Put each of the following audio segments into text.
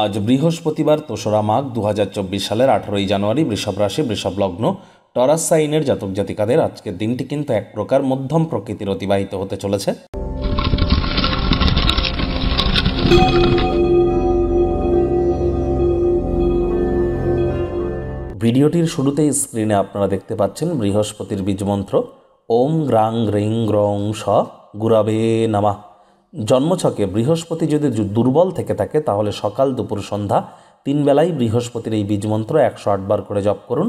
আজ বৃহস্পতিবার তোসরা মাঘ দু সালের আঠারোই জানুয়ারি বৃষভ রাশি বৃষভ লগ্ন টরাস সাইনের জাতক জাতিকাদের আজকের দিনটি কিন্তু এক প্রকার মধ্যম প্রকৃতির অতিবাহিত হতে চলেছে ভিডিওটির শুরুতেই স্ক্রিনে আপনারা দেখতে পাচ্ছেন বৃহস্পতির বীজমন্ত্র ওম গ্রাং গ্রিং গ্রং স গুরাবে নামা জন্মছকে বৃহস্পতি যদি দুর্বল থেকে থাকে তাহলে সকাল দুপুর সন্ধ্যা তিন বেলায় বৃহস্পতির এই বীজমন্ত্র একশো আটবার করে জপ করুন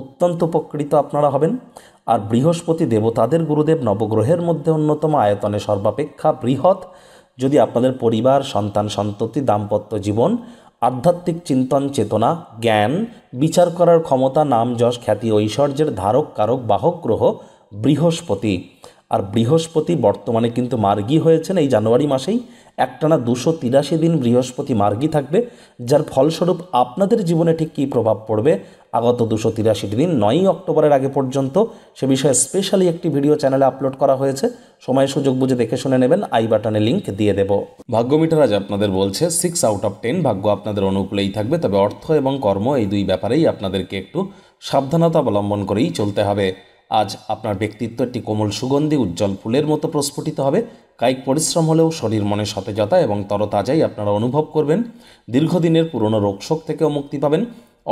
অত্যন্ত উপকৃত আপনারা হবেন আর বৃহস্পতি দেবতাদের গুরুদেব নবগ্রহের মধ্যে অন্যতম আয়তনে সর্বাপেক্ষা বৃহৎ যদি আপনাদের পরিবার সন্তান সন্ততি দাম্পত্য জীবন আধ্যাত্মিক চিন্তন চেতনা জ্ঞান বিচার করার ক্ষমতা নাম যশ খ্যাতি ঐশ্বর্যের ধারক কারক বাহক গ্রহ বৃহস্পতি আর বৃহস্পতি বর্তমানে কিন্তু মার্গী হয়েছেন এই জানুয়ারি মাসেই একটানা দুশো তিরাশি দিন বৃহস্পতি মার্গী থাকবে যার ফলস্বরূপ আপনাদের জীবনে ঠিক কী প্রভাব পড়বে আগত দুশো তিরাশিটি দিন নয়ই অক্টোবরের আগে পর্যন্ত সে বিষয়ে স্পেশালি একটি ভিডিও চ্যানেলে আপলোড করা হয়েছে সময় সুযোগ বুঝে দেখে শুনে নেবেন আই বাটনে লিঙ্ক দিয়ে দেব ভাগ্যমিটার আজ আপনাদের বলছে সিক্স আউট অফ টেন ভাগ্য আপনাদের অনুকূলেই থাকবে তবে অর্থ এবং কর্ম এই দুই ব্যাপারেই আপনাদেরকে একটু সাবধানতা অবলম্বন করেই চলতে হবে আজ আপনার ব্যক্তিত্ব একটি কোমল সুগন্ধি উজ্জ্বল ফুলের মতো প্রস্ফুটিত হবে কায়িক পরিশ্রম হলেও শরীর মনে সতেজতা এবং তরতাজাই আপনারা অনুভব করবেন দীর্ঘদিনের পুরনো রোগশোক থেকেও মুক্তি পাবেন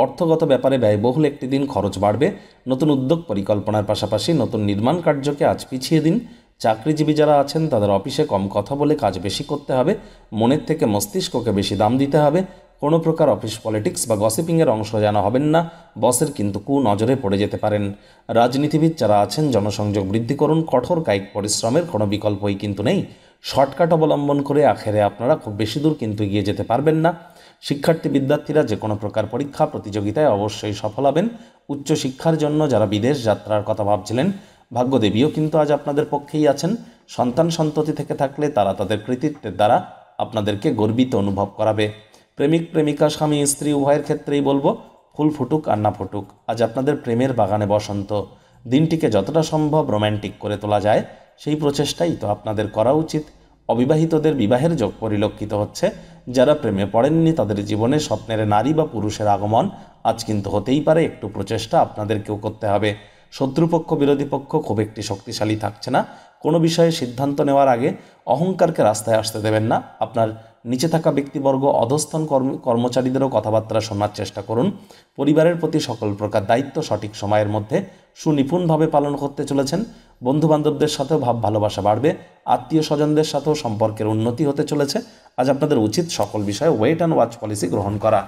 অর্থগত ব্যাপারে ব্যয়বহুল একটি দিন খরচ বাড়বে নতুন উদ্যোগ পরিকল্পনার পাশাপাশি নতুন নির্মাণ কার্যকে আজ পিছিয়ে দিন চাকরিজীবী যারা আছেন তাদের অফিসে কম কথা বলে কাজ বেশি করতে হবে মনের থেকে মস্তিষ্ককে বেশি দাম দিতে হবে কোনো প্রকার অফিস পলিটিক্স বা গসিপিংয়ের অংশ যেন হবেন না বসের কিন্তু কু নজরে পড়ে যেতে পারেন রাজনীতিবিদ যারা আছেন জনসংযোগ বৃদ্ধি করুন কঠোর কায়িক পরিশ্রমের কোনো বিকল্পই কিন্তু নেই শর্টকাট অবলম্বন করে আখেরে আপনারা খুব বেশি দূর কিন্তু এগিয়ে যেতে পারবেন না শিক্ষার্থী বিদ্যার্থীরা যে কোনো প্রকার পরীক্ষা প্রতিযোগিতায় অবশ্যই সফল হবেন উচ্চশিক্ষার জন্য যারা বিদেশ যাত্রার কথা ভাবছিলেন ভাগ্যদেবীও কিন্তু আজ আপনাদের পক্ষেই আছেন সন্তান সন্ততি থেকে থাকলে তারা তাদের কৃতিত্বের দ্বারা আপনাদেরকে গর্বিত অনুভব করাবে প্রেমিক প্রেমিকা স্বামী স্ত্রী উভয়ের ক্ষেত্রেই বলবো ফুল ফুটুক আর না ফুটুক আজ আপনাদের প্রেমের বাগানে বসন্ত দিনটিকে যতটা সম্ভব রোম্যান্টিক করে তোলা যায় সেই প্রচেষ্টাই তো আপনাদের করা উচিত অবিবাহিতদের বিবাহের যোগ পরিলক্ষিত হচ্ছে যারা প্রেমে পড়েননি তাদের জীবনে স্বপ্নের নারী বা পুরুষের আগমন আজ কিন্তু হতেই পারে একটু প্রচেষ্টা আপনাদেরকেও করতে হবে শত্রুপক্ষ বিরোধী পক্ষ খুব একটি শক্তিশালী থাকছে না কোনো বিষয়ে সিদ্ধান্ত নেওয়ার আগে অহংকারকে রাস্তায় আসতে দেবেন না আপনার নিচে থাকা ব্যক্তিবর্গ অধস্থান কর্ম কর্মচারীদেরও কথাবার্তা শোনার চেষ্টা করুন পরিবারের প্রতি সকল প্রকার দায়িত্ব সঠিক সময়ের মধ্যে সুনিপুণভাবে পালন করতে চলেছেন বন্ধুবান্ধবদের সাথেও ভাব ভালোবাসা বাড়বে আত্মীয় স্বজনদের সাথেও সম্পর্কের উন্নতি হতে চলেছে আজ আপনাদের উচিত সকল বিষয়ে ওয়েট অ্যান্ড ওয়াচ পলিসি গ্রহণ করা